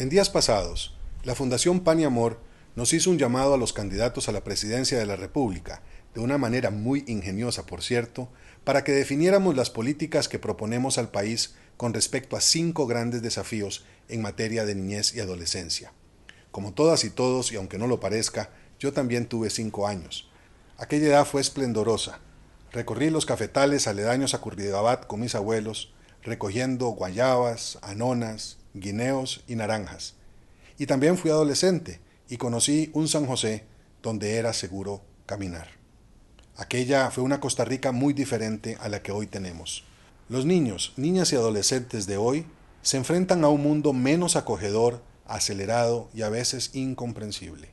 En días pasados, la Fundación Pan y Amor nos hizo un llamado a los candidatos a la presidencia de la República, de una manera muy ingeniosa, por cierto, para que definiéramos las políticas que proponemos al país con respecto a cinco grandes desafíos en materia de niñez y adolescencia. Como todas y todos, y aunque no lo parezca, yo también tuve cinco años. Aquella edad fue esplendorosa. Recorrí los cafetales aledaños a Curridabat con mis abuelos, recogiendo guayabas, anonas, guineos y naranjas. Y también fui adolescente y conocí un San José donde era seguro caminar. Aquella fue una Costa Rica muy diferente a la que hoy tenemos. Los niños, niñas y adolescentes de hoy se enfrentan a un mundo menos acogedor, acelerado y a veces incomprensible.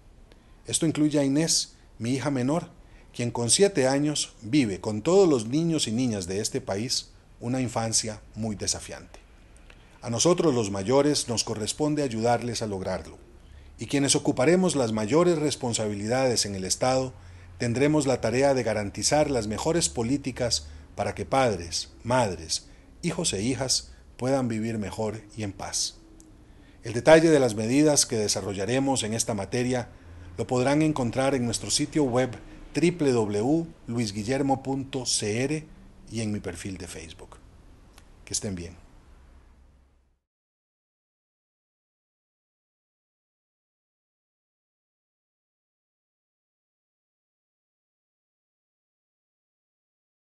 Esto incluye a Inés, mi hija menor, quien con siete años vive con todos los niños y niñas de este país una infancia muy desafiante. A nosotros los mayores nos corresponde ayudarles a lograrlo, y quienes ocuparemos las mayores responsabilidades en el Estado, tendremos la tarea de garantizar las mejores políticas para que padres, madres, hijos e hijas puedan vivir mejor y en paz. El detalle de las medidas que desarrollaremos en esta materia lo podrán encontrar en nuestro sitio web www.luisguillermo.cr y en mi perfil de Facebook. Que estén bien.